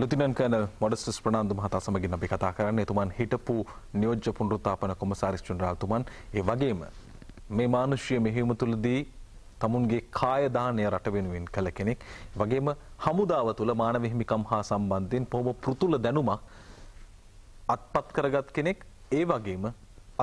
ලුතිනන් කන මොඩස්ටස් ප්‍රනාාන්දු මහතා සමගින් අපි කතා කරන්න එතුමන් හිටපු නියෝජ්‍ය පුන්රුත්තාපන කොමසාරිස්්චුන්රාල්තුමන් ඒ වගේම මේ මානුෂ්‍යය මෙහෙම තුළදී තමුන්ගේ කායදානය රට වෙනුවෙන් කළ කෙනෙක් වගේම හමුදාව තුළ මානවහිමිකම් හා සම්බන්ධයෙන් පොහොම පෘතුල දැනුමක් අත්පත් කරගත් කෙනෙක් ඒ වගේම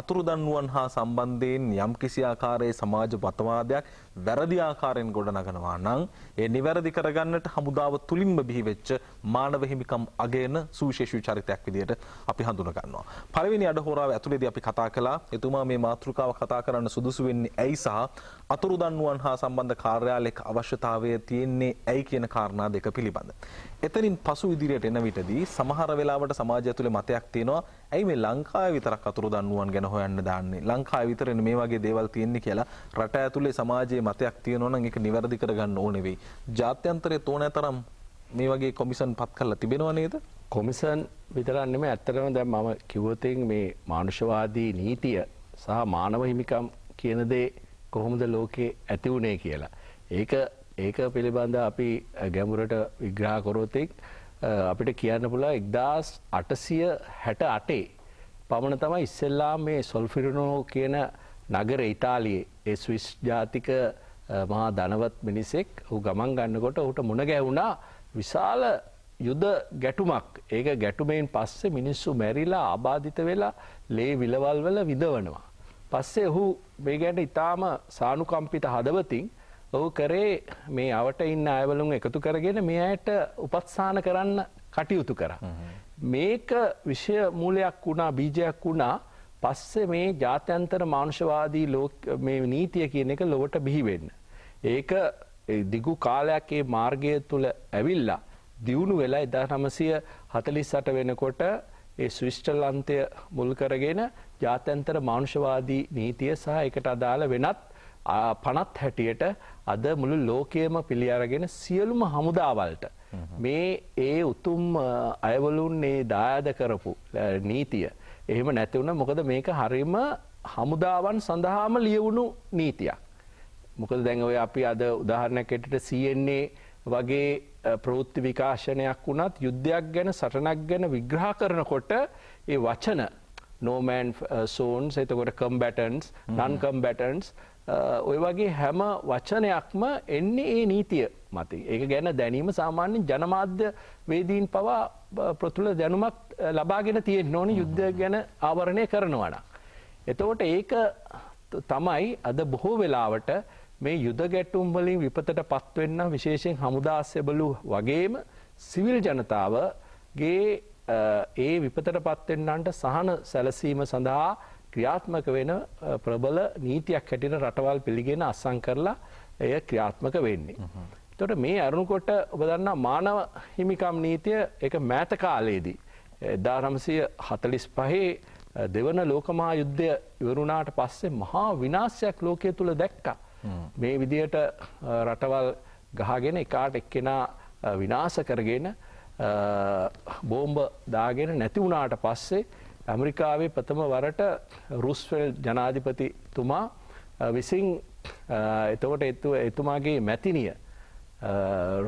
අතුරුදන්වුවන් හා සම්බන්ධයෙන් යම් කිසි ආකාරයේ සමාජ වතවාදයක් වැරදි ආකාරයෙන් ගොඩනගනවා නම් ඒ නිවැරදි කරගන්නට හමුදාව තුලින්ම බිහිවෙච්ච මානව හිමිකම් අගයන සුවිශේෂී චරිතයක් විදිහට අපි හඳුනා ගන්නවා. පළවෙනි අඩහෝරාව ඇතුළේදී අපි කතා කළා එතුමා මේ මාතෘකාව කතා කරන්න සුදුසු වෙන්නේ ඇයි සහ අතුරුදන්වුවන් හා සම්බන්ධ කාර්යාලයක අවශ්‍යතාවය තියෙන්නේ ඇයි කියන කාරණා දෙක පිළිබඳ. එතනින් පසු ඉදිරියට එන විටදී සමහර වෙලාවට සමාජය තුළ මතයක් තියෙනවා ඇයි මේ ලංකාව විතරක් අතුරු දන්නුවන් ගැන හොයන්න දාන්නේ ලංකාව විතරෙන මේ වගේ දේවල් තියෙන්නේ කියලා රට ඇතුලේ සමාජයේ මතයක් තියෙනවනම් ඒක නිවැරදි කරගන්න ඕනෙවෙයි ජාත්‍යන්තරය තෝනෑ තරම් මේ වගේ කොමිසන් පත් කරලා තිබෙනවා නේද කොමිසන් විතරන්නෙම ඇත්තටම දැන් මම කිව්වොතින් මේ මානුෂවාදී නීතිය සහ මානව හිමිකම් කියන දේ කොහොමද ලෝකේ ඇති වුණේ කියලා. ඒක ඒක පිළිබඳ අපි ගැඹුරට විග්‍රහ කරොතෙක් අපිට කියන්න පුළා එක්දස් අටසිය හැට අටේ පමණ තමයි ඉස්සෙල්ලා මේ සොල්ෆිරනෝ කියන නගර ඉතාලියේ ඒ ස්විස් ජාතික මහා ධනවත් මිනිසෙක් ඔහු ගමන් ගන්නකොට ඔහුට මුණ ගැහුණා විශාල යුද ගැටුමක් ඒක ගැටුමෙන් පස්සේ මිනිස්සු මැරිලා ආබාධිත වෙලා ලේ විලවල් වල විඳවනවා. පස්සේ ඔහු මේ ගැන ඉතාම සානුකම්පිත හදවතින් ඔහු කරේ මේ අවට ඉන්න අයවලුන් එකතු කරගෙන මේ අයට උපත්සාන කරන්න කටයුතු කරා. මේක විෂය මූලයක් වුණා බීජයක් වුණා පස්සේ මේ ජාත්‍යන්තර මානුෂවාදී මේ නීතිය කියන එක ලොවට බිහිවෙන්න. ඒක දිගු කාලයක් ඒ මාර්ගය තුළ ඇවිල්ලා දියුණු වෙලා එදා නමසය හතලිස්සට වෙනකොට ඒ ස්විෂ්ටල්ලන්තය මුල් කරගෙන ජාතන්තර මානුෂවාදී නීතිය සහ එකට අදාළ වෙනත් පනත් හැටියට අද මුළු ලෝකයේම පිළි අරගෙන සියලුම හමුදාවල්ට මේ ඒ උතුම් අයවලුන් මේ දායාද කරපු නීතිය එහෙම නැති වුණා මොකද මේක හරීම හමුදාවන් සඳහාම ලියවුණු නීතියක්. මොකද දැන් ඔය අපි අද උදාහරණයක් ඇටියට CNA වගේ ප්‍රවෘත්ති විකාශනයක් වුණත් යුද්ධයක් ගැන සටනක් ගැන විග්‍රහ කරනකොට ඒ වචන නෝමෑන් සෝන්ස් uh, එතකොට කම්බැටන්ස් නන්කම්බැටන්ස් ඔය වගේ හැම වචනයක්ම එන්නේ ඒ නීතිය මතින් ඒක ගැන දැනීම සාමාන්‍යෙන් ජනමාධ්‍ය වේදීන් පවා ප්‍රතුල දැනුමක් ලබාගෙන තියෙන් ඕනි යුද්ධ ගැන ආවරණය කරනවඩක්. එතවට ඒක තමයි අද බොහෝ වෙලාවට මේ යුද ගැටුම් වලින් විපතට පත්වෙන්න විශේෂයෙන් හමුදාස්සෙබලු වගේම සිවිල් ජනතාවගේ ඒ විපතට පත්වෙන්නන්ට සහන සැලසීම සඳහා ක්‍රියාත්මක වෙන ප්‍රබල නීතියක් හැටියට රටවල් පිළිගෙන අස්සම් කරලා එය ක්‍රියාත්මක වෙන්නේ. එතකොට මේ අරුණකොට ඔබ දන්නා මානව හිමිකම් නීතිය ඒක මෑත කාලයේදී 1945 දෙවන ලෝකමහා යුද්ධය ඉවරුණාට පස්සේ මහා විනාශයක් ලෝකයේ තුල දැක්කා. මේ විදියට රටවල් ගහගෙන එකාට එක්කෙනා විනාශ කරගෙන බෝම්බ දාගෙන නැති වුණාට පස්සේ ඇමරිකාවේ ප්‍රථම වරට රුස්වල් ජනාධිපතිතුමා විසින් එතකොට එතු එතුමාගේ මැතිනිය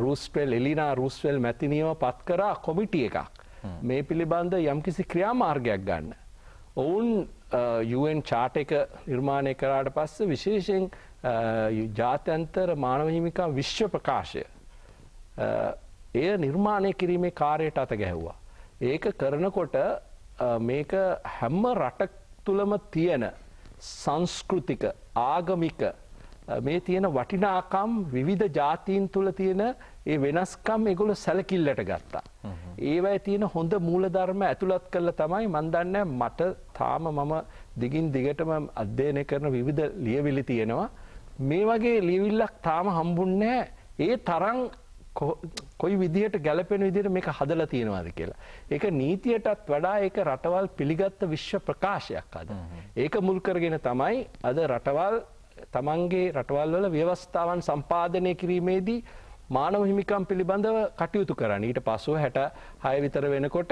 රුස්වල් එලිනා රුස්වල් මැතිනියව පත් කරා කොමිටිය එකක් මේ පිළිබඳ යම්කිසි ක්‍රියාමාර්ගයක් ගන්න. ඔවුන් යුවන් චාට එක නිර්මාණය කරාට පස්ස විශේෂෙන් ජාත්‍යන්තර මානවහිමිකා විශ්ව ප්‍රකාශය එය නිර්මාණය කිරීමේ කාරයට අත ගැහ්වා. ඒක කරනකොට මේක හැම රට තුළම තියෙන සංස්කෘතික ආගමික මේ තියෙන වටිනාකම් විවිධ ජාතීන් තුළ තියෙන ඒ වෙනස්කම් ඒගොල්ල සැලකිල්ලට ගත්තා. ඒවයි තියෙන හොඳ මූලධර්ම ඇතුළත් කළ තමයි මන්දන්න මට තාම මම දිගින් දිගටම අධ්‍යයනය කරන විවිධ ලියවිලි තියෙනවා. මේ වගේ ලියවිල්ලක් තාම හම්බුන්නේ ඒ තරං කොයි විදිහට ගැලපෙන විදිහට මේක හදලා තියෙනවාද කියලා. ඒක නීතියටත් වඩා ඒක රටවල් පිළිගත්ත විශ්ව ප්‍රකාශයක් අද. ඒක මුල් කරගෙන තමයි අද රටවල් තමන්ගේ රටවල් වල ව්‍යවස්ථාවන් සම්පාදනය කිරීමේදී මානව හිමිකම් පිළිබඳව කටයුතු කරන්න ඊට පසුව හැට හය විතර වෙනකොට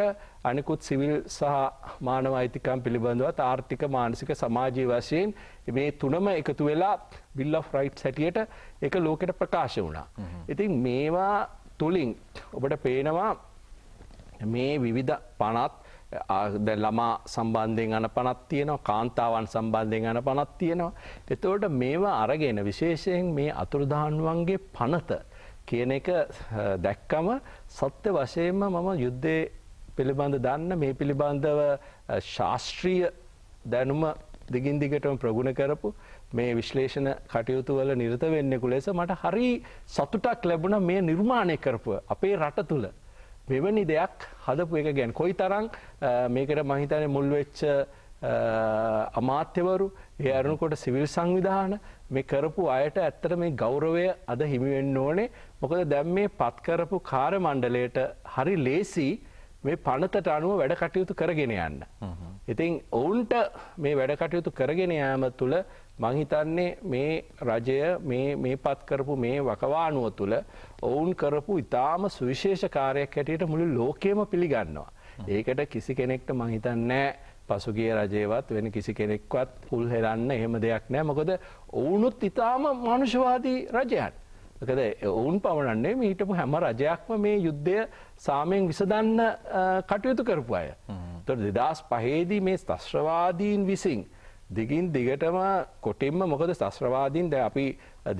අනිකුත් සිවිල් සහ මානව අයිතිකම් පිළිබඳවත් ආර්ථික මානසික සමාජී වශයෙන් මේ තුනම එකතු වෙලා බිල් of රයිට් හැටියට එක ලෝකෙට ප්‍රකාශ වුණා. ඉතින් මේවා තුළින් ඔබට පේනවා මේ විවිධ පනත් ළමා සම්බන්ධයෙන් අන පනත් තියෙනවා කාන්තාවන් සම්බන්ධයෙන් අන පනත් තියෙනවා. එතවට මේවා අරගෙන විශේෂයෙන් මේ අතුරුදහන්වන්ගේ පනත කියන එක දැක්කම සත්‍ය වශයෙන්ම මම යුද්ධයේ පිළිබඳ දන්න මේ පිළිබඳව ශාස්ත්‍රීය දැනුම දිගින් දිගටම ප්‍රගුණ කරපු මේ විශ්ලේෂණ කටයුතු වල නිරත වෙන්නෙකු ලෙස මට හරි සතුටක් ලැබුණා මේ නිර්මාණය කරපුව අපේ රට තුල මෙවැනි දෙයක් හදපු එක ගැන කොයිතරම් මේකට මම හිතන්නේ මුල් වෙච්ච අමාත්‍යවරු ඒ අරනකොට සිවිල් සංවිධාන මේ කරපු අයට ඇත්තට මේ ගෞරවය අද හිමිවෙන්න ඕනේ මොකද දැම් මේ පත් කරපු කාර මණ්ඩලයට හරි ලේසි මේ පනතට අනුව වැඩ කටයුතු කරගෙන යන්න. ඉතින් ඔවුන්ට මේ වැඩ කටයුතු කරගෙන යාම තුළ මංහිතන්නේ මේ රජය මේ පත්කරපු මේ වකවානුව තුළ ඔවුන් කරපු ඉතාම සුවිශේෂ කාරයක් හැටියට මුළු ලෝකයම පිළිගන්නවා. ඒකට කිසි කෙනෙක්ට මහිතන්නෑ පසුගේ රජයවත් වෙන කිසි කෙනෙක්වත් හුල් හෙරන්න එහෙම දෙයක් නෑ මොකද ඔවුනුත් ඉතාම මනුෂවාදී රජයන්. කද ඔවුන් පමණන්නේ මීටපු හැම රජයක්ම මේ යුද්ධය සාමයෙන් විසදන්න කටයුතු කරපු අය. තොට දෙදස් පහේදී මේ ස්තශ්‍රවාදීන් විසින්. දිගින් දිගටම කොටින්ම මොකද ස්ත්‍රවාදීන් ද අපි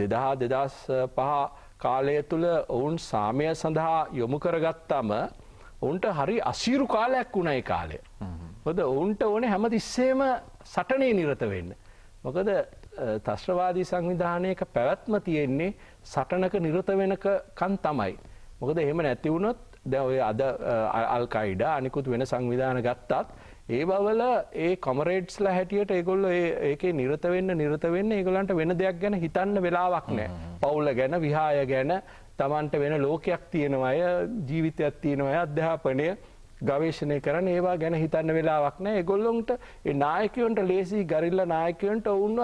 දෙදහා දෙදස් පහ කාලය තුළ ඔවුන් සාමය සඳහා යොමු කරගත්තම ඔවුන්ට හරි අසීරු කාලයක් වුණයි කාලය. හොද ඔවුන්ට ඕන හැම තිස්සේම සටනේ නිරත වෙන්න. මොකද තශ්‍රවාදී සංවිධානයක පැවැත්ම තියෙන්නේ සටනක නිරත වෙනකකන් තමයි. මොකද එහෙම නැතිවුණොත් දැ ඔය අද අල්කයිඩ අනිකුත් වෙන සංවිධාන ගත්තත්. ඒ බවල ඒ කොමරේට්ස්ල හැටියට ඒගොල්ල ඒක නිරතවෙන්න නිරතවෙන්න ඒගොලන්ට වෙන දෙයක් ගැන හිතන්න වෙලාවක් නෑ. පවුල ගැන විහාය ගැන තමන්ට වෙන ලෝකයක් තියෙනවා අය ජීවිතයක් තියෙනවා අය අධ්‍යාපනය ගවේෂණය කරන ඒවා ගැන හිතන්න වෙලාවක් නෑ ඒගොල්ලොන්ට ඒ නායකයොන්ට ලේසි ගරිල්ල නායකයොන්ට ඔවුන්ව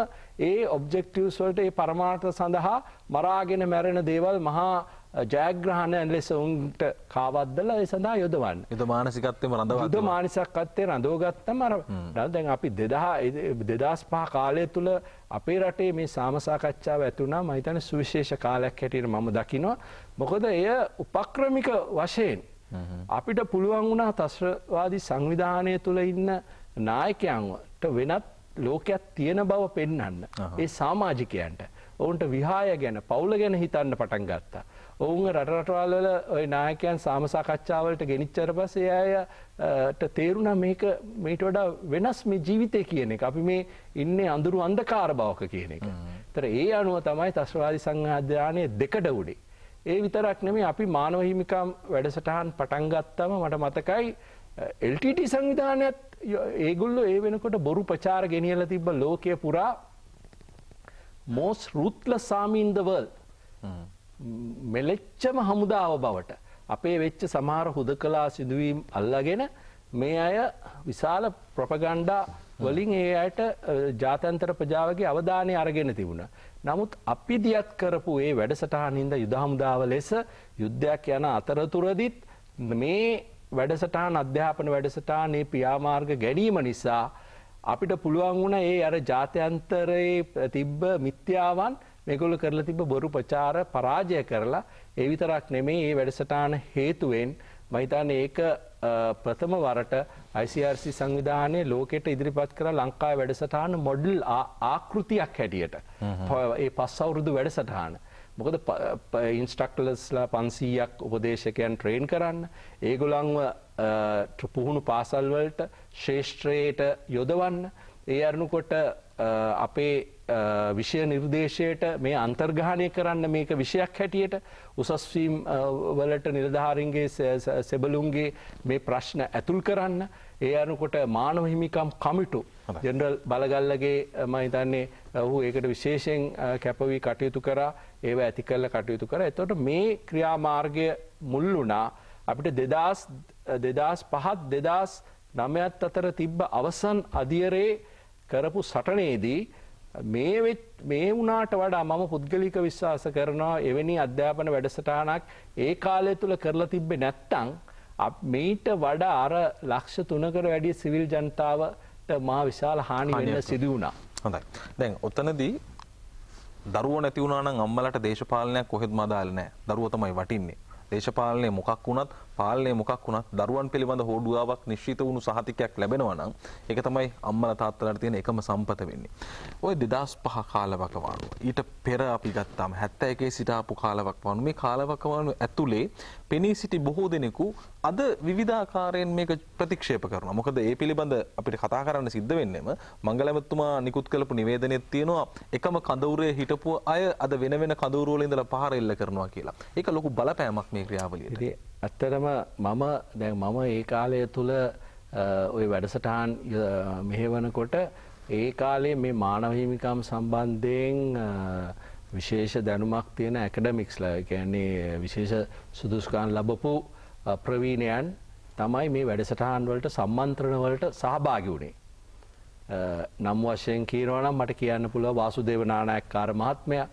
ඒ ඔබ්ජෙක්ටිව්ස් වලට ඒ පරමාර්ථ සඳහා මරාගෙන මැරෙන දේවල් මහා ජයග්‍රහණයන් ලෙස උන්ට කාවද්දල ඒ සඳහා යොදවන්න එත මානසිකත්තම රඳ ද මානසිකත්තේ රඳෝගත්තම දැන් අපි දෙදහා දෙදස් පහ කාලය තුළ අපේ රටේ මේ සාමසාකච්ඡාව ඇතුනා මහිතන සුවිශේෂ කාලයක් හැටියට මම දකිනවා මොකද එය උපක්‍රමික වශයෙන් අපිට පුළුවන් වුණා තස්්‍රවාදී සංවිධානය තුළ ඉන්න නායකයන්ට වෙනත් ලෝකයක් තියෙන බව පෙන්නන්න ඒ සාමාජිකයන්ට ඔවුන්ට විහාය ගැන පවුල ගැන හිතන්න පටන් ගත්තා ඔවුන් රටරටවල්වල ඔය නායකයන් සාමසාකච්ඡාවලට ගෙනනිච්චර පස එයායට තේරුණා මේක මේට වඩා වෙනස් මේ ජීවිතය කියන එක අපි මේ ඉන්නේ අඳුරු අන්දකාර බවක කියන එක. තර ඒ අනුව තමයි තස්වාදී සංහධ්‍යානය දෙකඩ උඩේ. ඒ විතරක් නෙමේ අපි මානවහිමිකම් වැඩසටහන් පටන්ගත්තම මට මතකයි එල්ටට සංවිධානයත් ඒගුල්ලු ඒ වෙනකොට බොරු ප්‍රචාර ගෙනියල තිබ ලෝකය පුරා මෝස් රුත්ල සාමීන්දවල් මෙලෙච්චම හමුදාව බවට. අපේ වෙච්ච සමහර හුද කලා සිදුවීම් අල්ලගෙන මේ අය විශාල ප්‍රොපගණ්ඩා වලින් ඒ අයට ජාතන්තර ප්‍රජාවගේ අවධානය අරගෙන තිබුණ. නමුත් අපි දියත් කරපු ඒ වැඩසටහනින්ද යුදහමුදාව ලෙස යුද්ධයක් යන අතරතුරදිත් මේ වැඩසටහන් අධ්‍යාපන වැඩසටානේ පියාමාර්ග ගැනීම නිසා අපිට පුළුවන් වුණ ඒ අර ජාත්‍යන්තරයේ තිබ්බ මිත්‍යාවන් මේගොල්ල කරලා තිබ බොරු ප්‍රචාර පරාජය කරලා ඒ විතරක් නෙමෙයි මේ වැඩසටාන හේතුවෙන් මහිතන්න ඒක ප්‍රථම වරට ICRC සංවිධානය ලෝකෙට ඉදිරිපත් කර ලංකා වැඩසටහන මොඩල් ආකෘතියක් හැටියට ඒ පස් අවුරුදු වැඩසටහන. මොකද ඉන්ස්ටක්ලස්ලා පන්සීයක් උපදේශකයන් ට්‍රේන් කරන්න ඒගොලංව පුහුණු පාසල්වලට ශේෂ්ත්‍රයට යොදවන්න ඒ අරනුකොට අපේ විෂය නිර්දේශයට මේ අන්තර්ගානය කරන්න මේක විෂයක් හැටියට උසස්වීම් වලට නිලධාරින්ගේ සෙබලුන්ගේ මේ ප්‍රශ්න ඇතුල් කරන්න ඒ අනුකොට මානව හිමිකම් කමිටු ජෙනරල් බලගල්ලගේ මහිතන්නේ ඔහු ඒකට විශේෂයෙන් කැපවී කටයුතු කරා ඒව ඇති කල්ල කටයුතු කර එතොට මේ ක්‍රියාමාර්ගය මුල් වුණා අපිට දෙදස් පහත් දෙදස් නමයත් අතර තිබ්බ අවසන් අධියරේ කරපු සටනේදී මේ මේ වුණාට වඩා මම පුද්ගලික විශ්වාස කරනවා එවැනි අධ්‍යාපන වැඩසටහනක් ඒ කාලය තුළ කරලා තිබ්බෙ නැත්තං මීට වඩා අර ලක්ෂ තුනකර වැඩිය සිවිල් ජනතාවට මා විශාල හානි වෙන්න සිදි වුණා. හොඳයි. දැන් ඔතනදී දරුවෝ නැති වුණා නම් අම්මලට දේශපාලනයක් කොහෙත්ම අදාළ නැහැ. දරුවෝ තමයි වටින්නේ. දේශපාලනය මොකක් වුණත් පාලනය මොකක් වුණත් දරුවන් පිළිබඳ හෝඩුවාවක් නිශ්චිත වුණු සහතිකයක් ලැබෙනවා නම් ඒක තමයි අම්මලා තාත්තලාට තියෙන එකම සම්පත වෙන්නේ. ওই 2005 කාලවකවානුව. ඊට පෙර අපි ගත්තාම 71 සිට ආපු කාලවකවානුව මේ කාලවකවානුව ඇතුලේ පෙනී සිටි බොහෝ දෙනෙකු අද විවිධාකාරයෙන් මේක ප්‍රතික්ෂේප කරනවා. මොකද ඒ පිළිබඳ අපිට කතා කරන්න සිද්ධ වෙන්නෙම මංගලමැතිතුමා නිකුත් කළපු නිවේදනයක් තියෙනවා එකම කඳවුරේ හිටපු අය අද වෙන වෙන කඳවුරු වල ඉඳලා පහර එල්ල කරනවා කියලා. ඒක ලොකු බලපෑමක් මේ ක්‍රියාවලියට. ඇත්තරම මම දැන් මම ඒ කාලය තුළ ඔය වැඩසටහන් මෙහෙවනකොට ඒ කාලේ මේ මානවහිමිකම් සම්බන්ධයෙන් විශේෂ දැනුමක් තියෙන ඇකඩමික්ස්ලා කියන්නේ විශේෂ සුදුස්කාන් ලබපු ප්‍රවීණයන් තමයි මේ වැඩසටහන් වලට සම්මන්ත්‍රණ වලට සහභාගි වුණේ. නම් වශයෙන් කියනවනම් මට කියන්න පුළුව වාසුදේව නානායක්කාර මහත්මයා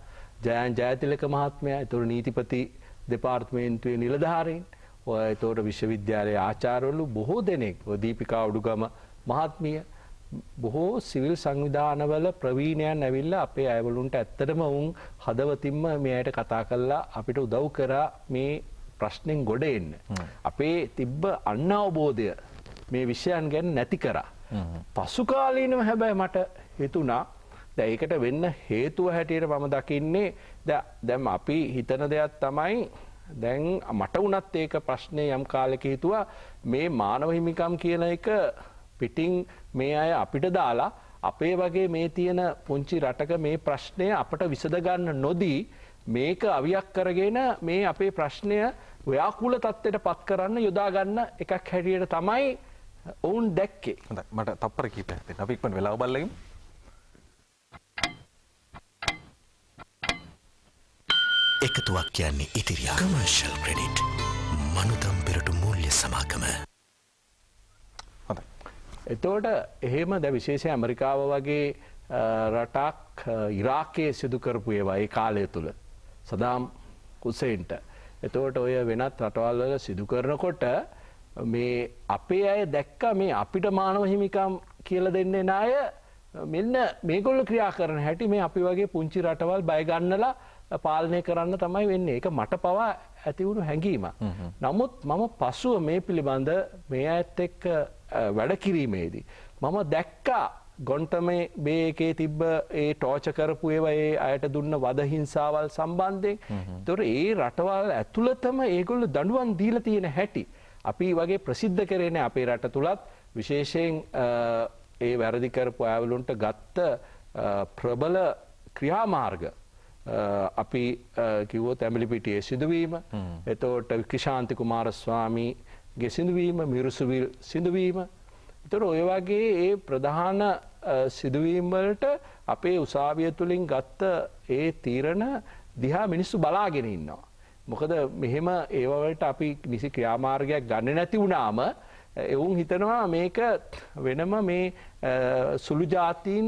ජයන් ජයතිලක මහත්මයා එතුරු නීතිපති දෙපාර්තමේන්තුවේ නිලධාරීන් ඔය එතකොට විශ්වවිද්‍යාලයේ ආචාර්යවරු බොහෝ දෙනෙක් දීපිකා උඩුගම මහත්මිය බොහෝ සිවිල් සංවිධානවල ප්‍රවීණයන් ඇවිල්ලා අපේ අයවලුන්ට ඇත්තටම වුන් හදවතින්ම මේ අයට කතා කල්ලා අපිට උදව් කරා මේ ප්‍රශ්නෙන් ගොඩ එන්න. අපේ තිබ්බ අන්න අවබෝධය මේ විෂයන් ගැන නැති කරා. පසුකාලීනව හැබැයි මට හිතුනා දැයිකට වෙන්න හේතුව හැටියට මම දකින්නේ දැම් අපි හිතන දෙයක් තමයි දැන් මට වනත් ඒක ප්‍රශ්නය යම් කාලෙක හිතුවා මේ මානව හිමිකම් කියන එක පිටිං මේ අය අපිට දාලා අපේ වගේ මේ තියෙන පුංචි රටක මේ ප්‍රශ්නය අපට විසඳගන්න නොදී මේක අවියක් කරගෙන මේ අපේ ප්‍රශ්නය ව්‍යාකූල තත්ත්වයට පත් කරන්න යොදාගන්න එකක් හැටියට තමයි ඔවුන් දැක්කේ මට තප්පර කීප අපික්ම වෙලාබල්ලගින් එකතුවක් කියන්නේ ඉතිරියා කමර්ශල් ක්‍රඩිට් මනුතම් පෙරට මුල්්‍ය සමාකම එතෝට එහෙම ද විශේෂය ඇමරිකාව වගේ රටක් ඉරාකයේ සිදුකරපු ඒවා ඒ කාලය තුළ සදාම් කුසෙන්ට එතවට ඔය වෙනත් රටවල්වල සිදුකරනකොට මේ අපේ අය දැක්ක මේ අපිට මානව හිමිකම් කියල දෙන්නේ නාය මෙන්න මේගොල්ල ක්‍රියා කරන හැටි මේ අපි වගේ පුංචි රටවල් බයගන්නලා පාලනය කරන්න තමයි වෙන්නේ එක මට පවා ඇතිවුණු හැඟීම. නමුත් මම පසුව මේ පිළිබඳ මේ ඇත් එක්ක වැඩකිරීමේදී. මම දැක්කා ගොන්ටමේ බේ එකේ තිබ්බ ඒ ටෝච කරපු ඒවා ඒ අයට දුන්න වදහිංසාවල් සම්බන්ධයෙන් තොර ඒ රටවල් ඇතුළතම ඒගොල්ල දඩුවන් දීල තියෙන හැටි. අපි වගේ ප්‍රසිද්ධ කරෙන අපේ රට තුළත් විශේෂයෙන් ඒ වැරදිකරපු ඇවලුන්ට ගත්ත ප්‍රබල ක්‍රියාමාර්ග අපි කිව්වොත් ඇමිලිපිටියේ සිදුවීම එතෝට කිෂාන්ති කුමාරස්වාමීගේ සිදුවීම මිරුසුවිල් සිදුවීම එතට ඔය වගේ ඒ ප්‍රධාන සිදුවීම්වලට අපේ උසාවිය තුළින් ගත්ත ඒ තීරණ දිහා මිනිස්සු බලාගෙන ඉන්නවා. මොකද මෙහෙම ඒවලට අපි නිසි ක්‍රියාමාර්ගයක් ගන්න නැති වුණාම එවුන් හිතනවා මේක වෙනම මේ සුළු ජාතීන්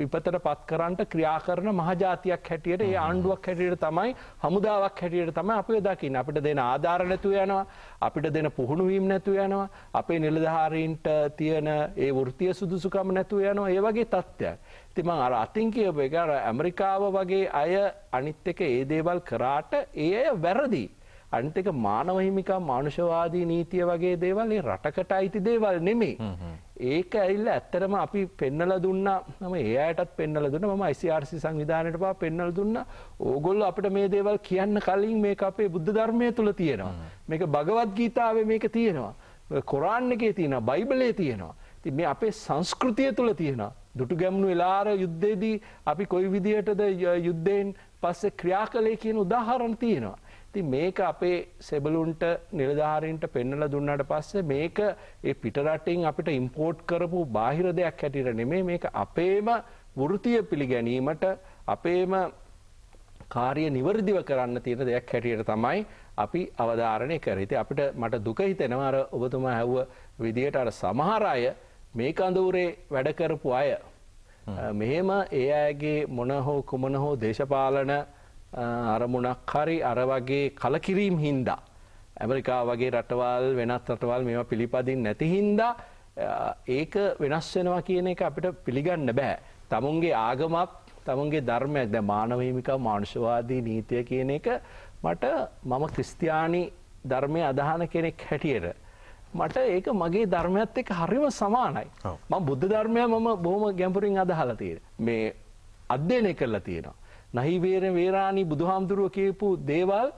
විපතට පත් කරන්ට ක්‍රියා කරන මහජාතියක් හැටියට ඒ ආණ්ඩුවක් හැටියට තමයි හමුදාවක් හැටියට තමයි අපේ දකින්න අපිට දෙන ආධාර නැතුව යනවා අපිට දෙන පුහුණුවීම් නැතුව යනවා අපේ නිලධාරීන්ට තියෙන ඒ වෘතිය සුදුසුකම නැතුව යනවා ඒ වගේ තත්ත්වයක් තිම අර අතින් කියප එක ඇමරිකාව වගේ අය අනිත් එක ඒ දේවල් කරාට ඒ අය වැරදිී අනිත් එක මානව හිමිකම් මානුෂවාදී නීතිය වගේ දේවල් ඒ රටකට අයිති දේවල් නෙමෙයි. ඒක ඇවිල්ලා ඇත්තටම අපි පෙන්නලා දුන්නා මම ඒ අයටත් පෙන්නලා දුන්නා මම ICRC සංවිධානයට පවා පෙන්නලා දුන්නා ඕගොල්ලෝ අපිට මේ දේවල් කියන්න කලින් මේක අපේ බුද්ධ ධර්මයේ තුල තියෙනවා. මේක භගවත් ගීතාවේ මේක තියෙනවා. කොරාන් එකේ තියෙනවා බයිබලයේ තියෙනවා. ඉතින් මේ අපේ සංස්කෘතිය තුල තියෙනවා. දුටු ගැමුණු එලාර යුද්ධයේදී අපි කොයි විදිහටද යුද්ධයෙන් පස්සේ ක්‍රියා කළේ කියන උදාහරණ තියෙනවා. ඉතින් මේක අපේ සෙබළුන්ට නිලධාරීන්ට පෙන්වලා දුන්නාට පස්සේ මේක ඒ පිටරටින් අපිට ඉම්පෝට් කරපු බාහිර දෙයක් හැටියට නෙමෙයි මේක අපේම වෘත්තීය පිළිගැනීමට අපේම කාර්ය නිවර්දිව කරන්න තියෙන දෙයක් හැටියට තමයි අපි අවධාරණය කරේ. ඉතින් අපිට මට දුක හිතෙනවා අර ඔබතුමා හැවුව විදියට අර සමහර අය මේ කඳවුරේ වැඩ කරපු අය මෙහෙම ඒ අයගේ මොන හෝ කුමන හෝ දේශපාලන අරමුණක් හරි අර වගේ කලකිරීම් හින්දා. ඇමරිකා වගේ රටවල් වෙනත් රටවල් මෙම පිළිපදින් නැති හින්දා ඒක වෙනස් වෙනවා කියන එක අපිට පිළිගන්න බැහැ. තමුන්ගේ ආගමක් තමුන්ගේ ධර්මයක් ද මානවහිමික මානුෂවාදී නීතිය කියන එක මට මම ක්‍රිස්තියානි ධර්මය අදහන කෙනෙක් හැටියට මට ඒක මගේ ධර්මයත් එක්ක හරිම සමානයි. මම බුද්ධ ධර්මය මම බොහොම ගැඹුරින් අදහලා තියෙනවා. මේ අධ්‍යයනය කරලා තියෙනවා. නහි වේර වේරාණී බුදුහාමුදුරුව කියපු දේවල්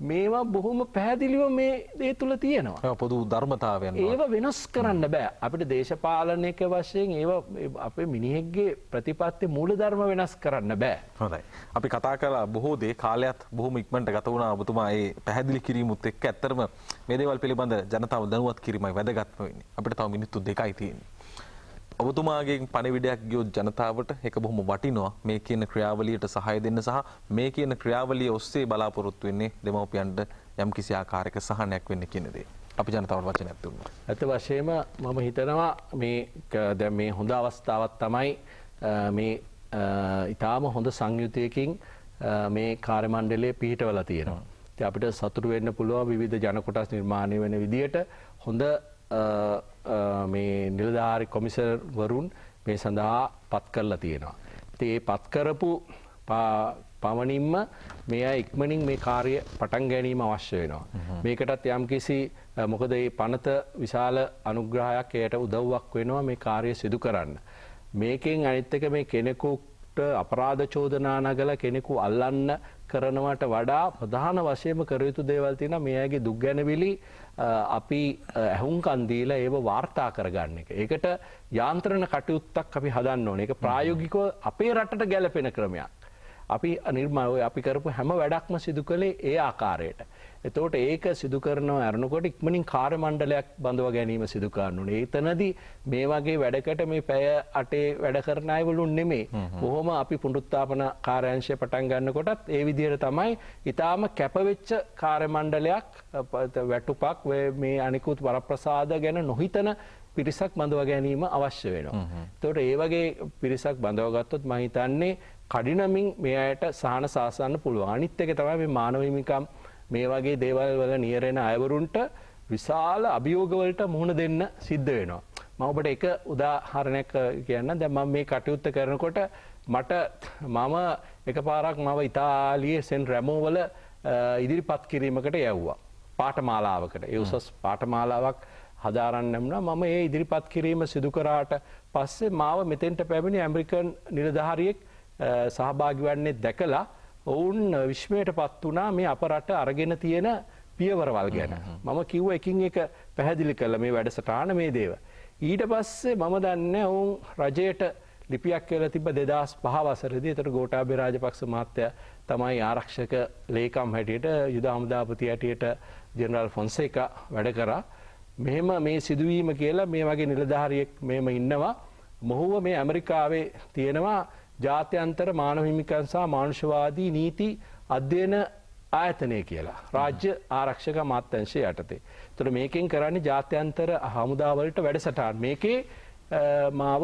මේවා බොහොම පැහැදිලිව මේ දේ තුළ තියෙනවා පොදු ධර්මතාවයන් ඒව වෙනස් කරන්න බෑ අපිට දේශපාලනයක වශයෙන් ඒ අපේ මිනිහෙක්ගේ ප්‍රතිපත්ති මූල ධර්ම වෙනස් කරන්න බෑ හොඳයි අපි කතා කලා බොහෝ දේ කාලයක්ත් බොහොම ඉක්මට ගත වුණ ඔබතුමා ඒ පැහැදිලි කිරීමුත් එක් ඇත්තරම මේදේවල් පිළිබඳ ජනතාව දනුවත් කිරීමයි වැදගත්ම වෙන්නේ අපිට තව මිනිත්තු දෙකයි තියෙන්නේ ඔබතුමාගේ පණිවිඩයක් ගියොත් ජනතාවට එක බොහොම වටිනවා මේ කියන ක්‍රියාවලියට සහය දෙන්න සහ මේ කියන ක්‍රියාවලිය ඔස්සේ බලාපොරොත්තු වෙන්නේ දෙමව්පියන්ට යම් කිසි ආකාරයක සහනයක් වෙන්න කියන දේ. අපි ජනතාවට වචන ඇත්තුන්න. ඇත වශයෙන්ම මම හිතනවා දැ මේ හොඳ අවස්ථාවත් තමයි මේ ඉතාම හොඳ සංයුතයකින් මේ කාරමණ්ඩලේ පිහිටවල තියෙනවා. අපිට සතුරු වෙන්න පුළුව විධ ජනකොටස් නිර්මාණය වෙන විදියට හොඳ මේ නිලධාරි කොමිසර්වරුන් මේ සඳහා පත් කරලා තියෙනවා. ඒ පත්කරපු පමණින්ම මේ අය ඉක්මනින් මේ කාර්ය පටන් ගැනීම අවශ්‍ය වෙනවා. මේකටත් යම්කිසි මොකද ඒ පනත විශාල අනුග්‍රහයක් එයට උදව්වක් වෙනවා මේ කාර්ය සිදු කරන්න. මේකෙන් අනිත්තක මේ කෙනෙකු අපරාධ චෝදනා නගලා කෙනෙකු අල්ලන්න කරනවට වඩා ප්‍රධාන වශයෙන්ම කරයුතු දේවල් තියෙනවා මේ අයගේ දුක් ගැනවිලි අපි ඇහුම්කන් දීලා ඒව වාර්තා කරගන්න එක. ඒකට යාන්ත්‍රණ කටයුත්තක් අපි හදන්න ඕනේ. ඒක ප්‍රායෝගිකව අපේ රටට ගැලපෙන ක්‍රමයක්. අපි නිර්මාණය අපි කරපු හැම වැඩක්ම සිදු කළේ ඒ ආකාරයට. එතෝට ඒක සිදුකරනව ඇරනකොට ඉක්මනින් කාරමණ්ඩලයක් බඳව ගැනීම සිදුකාරනුනේ එතනද මේ වගේ වැඩකට මේ පැය අටේ වැඩ කරණයවලුන් නෙමේ බොහොම අපි පුඩුත්තාපන කාරයංශය පටන් ගන්නකොටත් ඒ විදිහයට තමයි ඉතාම කැපවෙච්ච කාරමණ්ඩලයක් වැටුපක් මේ අනිකුත් වරප්‍රසාද ගැන නොහිතන පිරිසක් බඳව ගැනීම අවශ්‍ය වෙනවා. තොට ඒ වගේ පිරිසක් බඳවගත්තොත් මහිතන්නේ කඩිනමින් මේ අයට සහන සාසන්න පුළුවන් අනිත් එක තමයි මානවමිකම්. මේ වගේ දේවල් වල නියරෙන අයවරුන්ට විශාල අභියෝගවලට මුහුණ දෙන්න සිද්ධ වෙනවා. මම ඔබට එක උදාහරණයක් කියන්න දැන් මම මේ කටයුත්ත කරනකොට මට මම එකපාරක් මම ඉතාලියේ සෙන් රැමෝ වල ඉදිරිපත් කිරීමකට යවුවා. පාඨමාලාවකට. ඒ උසස් පාඨමාලාවක් හදාරන්න වුණා. මම ඒ ඉදිරිපත් කිරීම සිදු කරාට පස්සේ මාව මෙතෙන්ට පැමිණි ඇමරිකන් නිලධාරියෙක් සහභාගි වෙන්නේ දැකලා ඔවුන් විශ්මයට පත් වනා මේ අප රට අරගෙන තියෙන පියවරවල් ගැන. මම කිව්ව එකින් එක පැහැදිලි කළ මේ වැඩසටාන මේ දේව. ඊට පස්සේ මම දන්න ඔවුන් රජයට ලිපියක් කියල තිබ දෙදස් පහවසරදි තට ගෝටාබේ රාජපක්ෂ මාත්‍ය තමයි ආරක්ෂක ලේකම් හැටියට යුද හමුදාපති ඇටියට ජෙනරල් ෆොන්සේක වැඩ කරා. මෙහෙම මේ සිදුවීම කියලා මේ වගේ නිලධාරියෙක් මෙම ඉන්නවා. මොහුව මේ ඇමරිකාවේ තියෙනවා ජාත්‍යන්තර මානව හිමිකම් සහ මානුෂවාදී නීති අධ්‍යයන ආයතනය කියලා රාජ්‍ය ආරක්ෂක මාත්‍යංශය යටතේ. එතකොට මේකෙන් කරන්නේ ජාත්‍යන්තර හමුදාවලට වැඩසටහන්. මේකේ මාව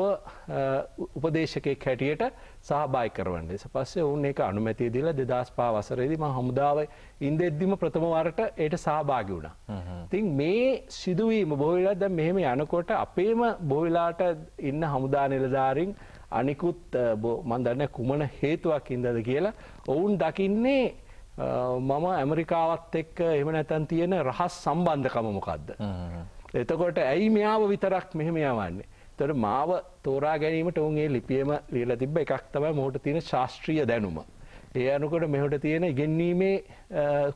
උපදේශකෙක් හැටියට සහභායි කරවන්න සපස්සේ ඔවුන් ඒක අනුමැතිය දිලා දෙදස් පා වසරේදීම හමුදාව ඉන්දෙද්දිම ප්‍රථමවරට ඒයට සහභාගි වුණා. තින් මේ සිදුවීම බොහවෙලා ද මෙහෙම යනකොට අපේම බොහවෙලාට ඉන්න හමුදා නිලධාරින් අනිකුත් මන්දන්න කුමන හේතුවක් ඉදද කියලා ඔවුන් දකින්නේ මම ඇමරිකාවත් එක්ක එම නැතැන් තියෙන රහස් සම්බන්ධකම මොකක්ද. එතකොට ඇයි මෙයාව විතරක් මෙහෙම යවන්නේ. තොට මාව තෝරා ගැනීමට ඔුන්ගේ ලිපියම ලියල තිබ එකක් තමයි මොහට තියෙන ශාස්ත්‍රීය දැනුම. ඒ අනුකොට මෙහට තියෙන ඉගෙන්වීමේ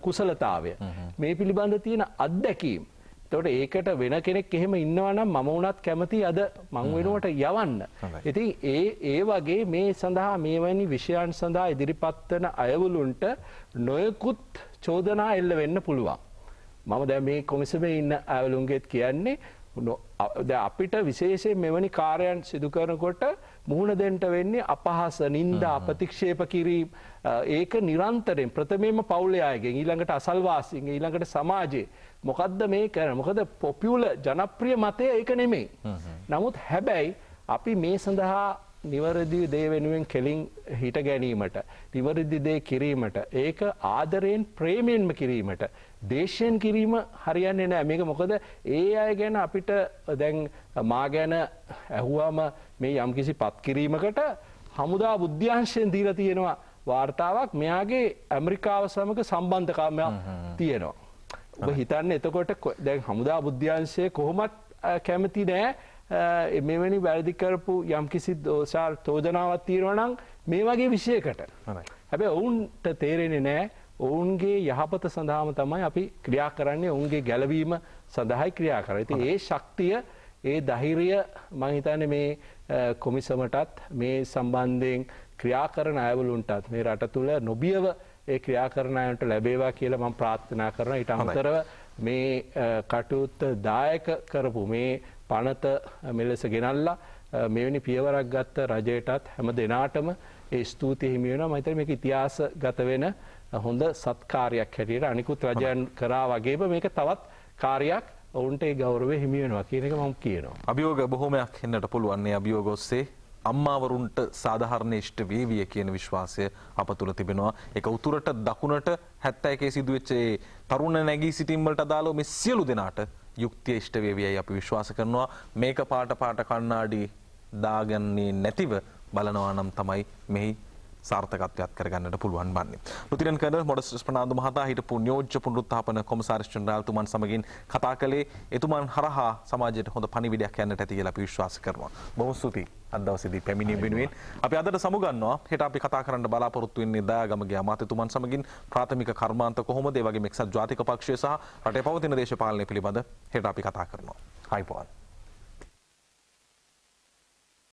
කුසලතාවය. මේ පිළිබඳ තියෙන අත්දැකීම්. තොට ඒකට වෙන කෙනෙක් එහෙම ඉන්නවනම් මම වුණත් කැමති අද මංවෙනුවට යවන්න. ඉතින් ඒ ඒ වගේ මේ සඳහා මේවැනි විෂයන් සඳහා ඉදිරිපත්වන අයවුලුන්ට නොයකුත් චෝදනා එල්ල වෙන්න පුළුවන්. මම දැ මේ කොමිසමේ ඉන්න ඇවලුන්ගෙත් කියන්නේ අපිට විශේෂය මෙවැනි කාරයන් සිදුකරනකොට මුහුණදෙන්ට වෙන්නේ අපහස නින්ද අපතික්ෂේප කිරීම් ඒක නිරන්තරෙන් ප්‍රථමේම පවුලයාගෙන් ඊළඟට අසල්වාසින් ඊළඟට සමාජයේ මොකක්ද මේ කරන මොකද පොපියුල ජනප්‍රිය මතය ඒක නෙමෙයි. නමුත් හැබැයි අපි මේ සඳහා නිවරදි දේ වෙනුවෙන් කෙලින් හිට ගැනීමට නිවරදි දේ කිරීමට ඒක ආදරයෙන් ප්‍රේමයෙන්ම කිරීමට දේශයෙන් කිරීම හරියන්නේ නෑ මේක මොකද ඒ අය ගැන අපිට දැන් මා ගැන ඇහුවාම මේ යම්කිසි පත්කිරීමකට හමුදා බුද්ධ්‍යංශයෙන් දීලා තියෙනවා වාර්තාවක් මෙයාගේ ඇමරිකාව සමග සම්බන්ධකාමයක් තියෙනවා. ඔබ හිතන්න එතකොට දැන් හමුදා බුද්ධ්‍යංශය කොහොමත් කැමති නෑ මෙවැනි වැරදිකරපු යම්කිසි දෝසාර් තෝජනාවත් තීරවනං මේ වගේ විෂයකට හැබැ ඔවුන්ට තේරෙන නෑ ඔවුන්ගේ යහපත සඳහාම තමයි අපි ක්‍රියා කරන්නේ ඔවුන්ගේ ගැලවීම සඳහයි ක්‍රියා කර ඇති ඒ ශක්තිය ඒ දහිරිය මහිතන මේ කොමිසමටත් මේ සම්බන්ධයෙන් ක්‍රියා කරන අයවලුන්ටත් මේ රට තුළ නොබියව ඒ ක්‍රියා කරන අයන්ට ලැබේවා කියලා මම ප්‍රාර්ථනා කරන ඊට අමතරව මේ කටයුත්ත දායක කරපු මේ පනත මෙලෙස ගෙනල්ලා මෙවැනි පියවරක් ගත්ත රජයටත් හැම දෙනාටම ඒ ස්තුති හිමිවෙන මතර මේක ඉතිහාස ගත වෙන හොඳ සත්කාරයක් හැටියට අනිකුත් රජයන් කරා වගේම මේක තවත් කාරයක් ඔවුන්ට ඒ ගෞරවය හිමිවෙනවා කියන එක මම කියනවා. අභියෝග බොහොමයක් එන්නට පුළුවන්නේ අභියෝගොස්සේ අම්මාවරුන්ට සාධාරණ ෂ්ට වේවිය කියන විශ්වාසය අප තුළ තිබෙනවා එක උතුරට දකුණට හැත්තෑකේ සිදුවච්චේ තරුණ නැගී සිටිම්වලට අදාලෝ මෙ සියලු දෙනාට යුක්තිය ෂ්ට වේවියයි අපි විශ්වාස කරනවා මේක පාට පාට කන්නාඩි දාගන්නේ නැතිව බලනවා නම් තමයි මෙහි සාර්ථකත්වයක් කරගන්නට පුළුවන් වන්නේ. ෘතිරන් කන මොඩ ස්පනාාදු මහතා හිටපු නියෝජ්‍ය පුනරුත්ථාපන කොමසාරිස් ජනරාල්තුමන් සමගින් කතා කළේ එතුමන් හරහා සමාජයට හොඳ පණිවිඩයක් යන්නට ඇති කියලා අපි විශ්වාස කරනවා. බොහොම ස්තුතියි. අද දවසේදී පැමිණීම වෙනුවෙන් අපි අදට සමුගන්නවා. හෙට අපි කතා කරන්න බලාපොරොත්තු වෙන්නේ දයාගමගේ අමාත්‍යතුමන් සමගින් ප්‍රාථමික කර්මාන්ත කොහොමද ඒ වගේම එක්සත් ජාතික පක්ෂය සහ රටේ පවතින දේශපාලනය පිළිබඳ හෙට අපි කතා කරනවා. හයි පොවන්.